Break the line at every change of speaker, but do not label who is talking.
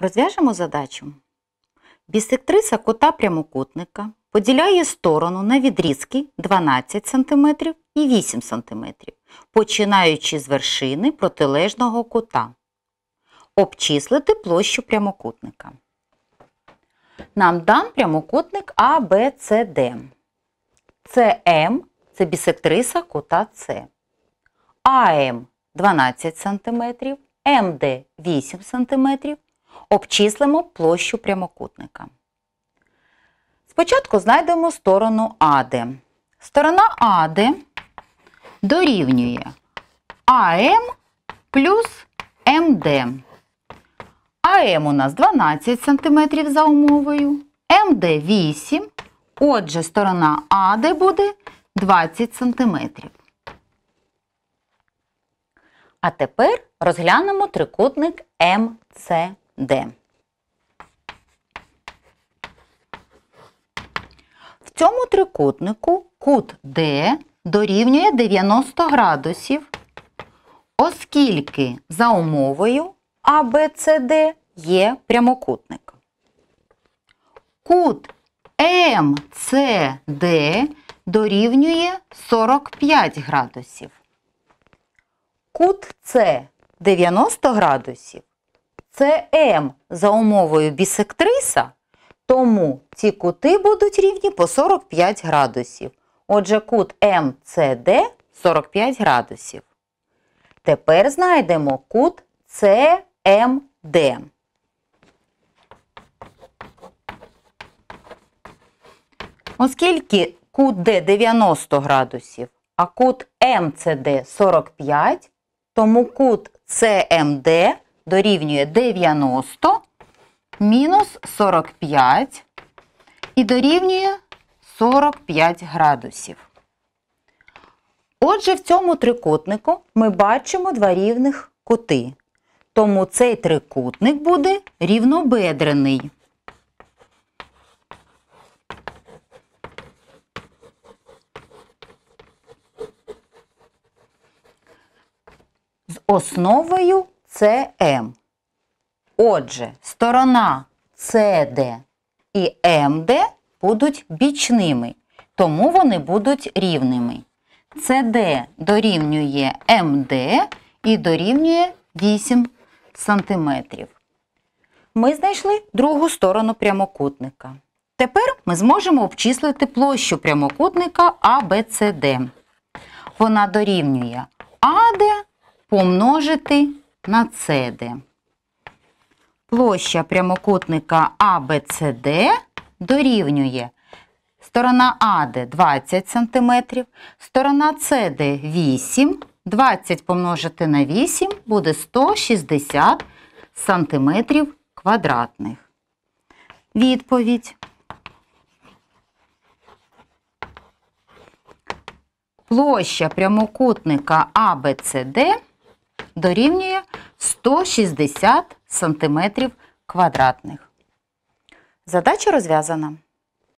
Розв'яжемо задачу. Бісектриса кота прямокутника поділяє сторону на відрізки 12 см і 8 см, починаючи з вершини протилежного кута. Обчислити площу прямокутника. Нам дан прямокутник А, Б, Це бісектриса кута С. АМ 12 см, МД 8 см. Обчислимо площу прямокутника. Спочатку знайдемо сторону АД. Сторона АД дорівнює АМ плюс МД. АМ у нас 12 см за умовою, МД 8 Отже, сторона АД буде 20 см. А тепер розглянемо трикутник МЦ. Д. В цьому трикутнику кут Д дорівнює 90 градусів, оскільки за умовою АБЦД є прямокутник. Кут МЦД дорівнює 45 градусів. Кут С 90 градусів це М за умовою бісектриса, тому ці кути будуть рівні по 45 градусів. Отже, кут МЦД 45 градусів. Тепер знайдемо кут СМД. Оскільки кут Д 90 градусів, а кут МЦД 45, тому кут СМД дорівнює 90 мінус 45 і дорівнює 45 градусів. Отже, в цьому трикутнику ми бачимо два рівних кути. Тому цей трикутник буде рівнобедрений. З основою CM. Отже, сторона CD і МД будуть бічними, тому вони будуть рівними. CD дорівнює МД і дорівнює 8 см. Ми знайшли другу сторону прямокутника. Тепер ми зможемо обчислити площу прямокутника ABCD. Вона дорівнює AD помножити на CD. Площа прямокутника АБЦД дорівнює сторона АД 20 см, сторона СД 8, 20 помножити на 8 буде 160 см квадратних. Відповідь. Площа прямокутника АБЦД дорівнює 160 см квадратних. Задача розв'язана.